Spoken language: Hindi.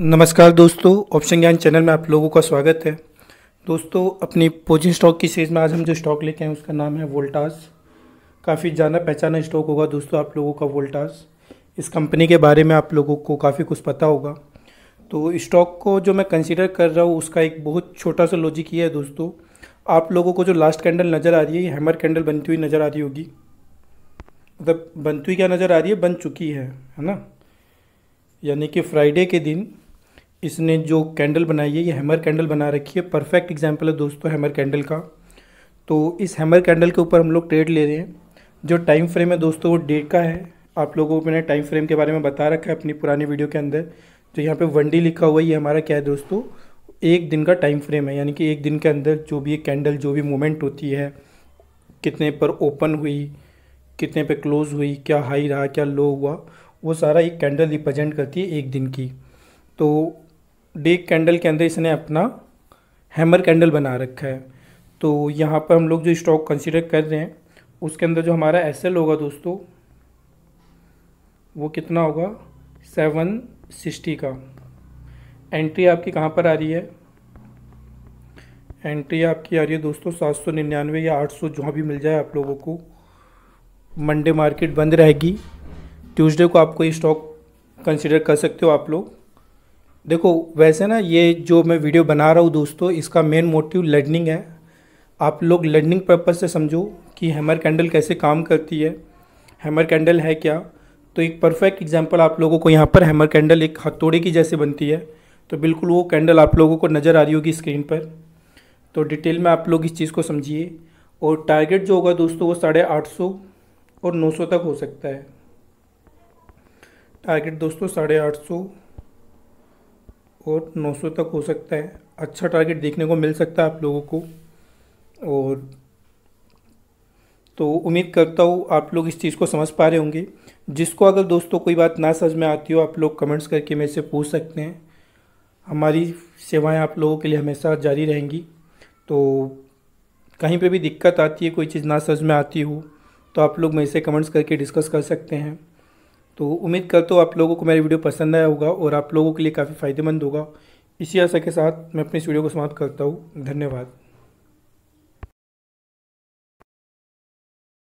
नमस्कार दोस्तों ऑप्शन ज्ञान चैनल में आप लोगों का स्वागत है दोस्तों अपनी पोजिंग स्टॉक की सीरीज में आज हम जो स्टॉक लेके आए उसका नाम है वोल्टास काफ़ी जाना पहचाना स्टॉक होगा दोस्तों आप लोगों का वोल्टास इस कंपनी के बारे में आप लोगों को काफ़ी कुछ पता होगा तो स्टॉक को जो मैं कंसिडर कर रहा हूँ उसका एक बहुत छोटा सा लॉजिक ये है दोस्तों आप लोगों को जो लास्ट कैंडल नज़र आ रही है ये हैमर कैंडल बनती हुई नज़र आ रही होगी मतलब बनती हुई क्या नज़र आ रही है बन चुकी है है ना यानी कि फ्राइडे के दिन इसने जो कैंडल बनाई है ये हैमर कैंडल बना रखी है परफेक्ट एग्जाम्पल है दोस्तों हैमर कैंडल का तो इस हैमर कैंडल के ऊपर हम लोग ट्रेड ले रहे हैं जो टाइम फ्रेम है दोस्तों वो डेट का है आप लोगों को मैंने टाइम फ्रेम के बारे में बता रखा है अपनी पुरानी वीडियो के अंदर तो यहाँ पे वन लिखा हुआ है ये हमारा क्या है दोस्तों एक दिन का टाइम फ्रेम है यानी कि एक दिन के अंदर जो भी कैंडल जो भी मोमेंट होती है कितने पर ओपन हुई कितने पर क्लोज हुई क्या हाई रहा क्या लो हुआ वो सारा एक कैंडल रिप्रजेंट करती है एक दिन की तो डेक कैंडल के अंदर इसने अपना हैमर कैंडल बना रखा है तो यहाँ पर हम लोग जो स्टॉक कंसिडर कर रहे हैं उसके अंदर जो हमारा एस होगा दोस्तों वो कितना होगा सेवन सिक्सटी का एंट्री आपकी कहाँ पर आ रही है एंट्री आपकी आ रही है दोस्तों सात सौ निन्यानवे या आठ सौ जहाँ भी मिल जाए आप लोगों को मंडे मार्केट बंद रहेगी ट्यूसडे को आपको ये स्टॉक कंसिडर कर सकते हो आप लोग देखो वैसे ना ये जो मैं वीडियो बना रहा हूँ दोस्तों इसका मेन मोटिव लर्निंग है आप लोग लर्निंग पर्पज़ से समझो कि हैमर कैंडल कैसे काम करती है हैमर कैंडल है क्या तो एक परफेक्ट एग्जांपल आप लोगों को यहाँ पर हैमर कैंडल एक हथौड़े की जैसे बनती है तो बिल्कुल वो कैंडल आप लोगों को नज़र आ रही होगी स्क्रीन पर तो डिटेल में आप लोग इस चीज़ को समझिए और टारगेट जो होगा दोस्तों वो साढ़े आठ सौ और नौ सौ तक हो सकता है टारगेट दोस्तों साढ़े आठ सौ और 900 तक हो सकता है अच्छा टारगेट देखने को मिल सकता है आप लोगों को और तो उम्मीद करता हूँ आप लोग इस चीज़ को समझ पा रहे होंगे जिसको अगर दोस्तों कोई बात ना समझ में आती हो आप लोग कमेंट्स करके मेरे से पूछ सकते हैं हमारी सेवाएं आप लोगों के लिए हमेशा जारी रहेंगी तो कहीं पे भी दिक्कत आती है कोई चीज़ ना समझ में आती हो तो आप लोग मेरे से कमेंट्स करके डिस्कस कर सकते हैं तो उम्मीद करता हूँ आप लोगों को मेरा वीडियो पसंद आया होगा और आप लोगों के लिए काफ़ी फ़ायदेमंद होगा इसी आशा के साथ मैं अपनी इस वीडियो को समाप्त करता हूँ धन्यवाद